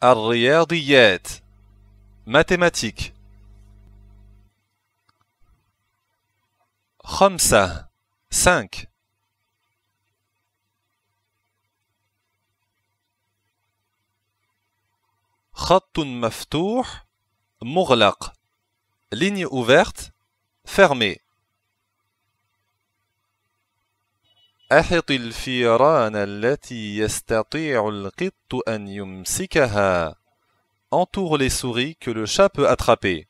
arrière du jet, mathématiques, hamsa cinq, hotun mafthur, ligne ouverte, fermée أحط الفيران التي يستطيع القط أن يمسكها. Entoure les souris que le chat peut attraper.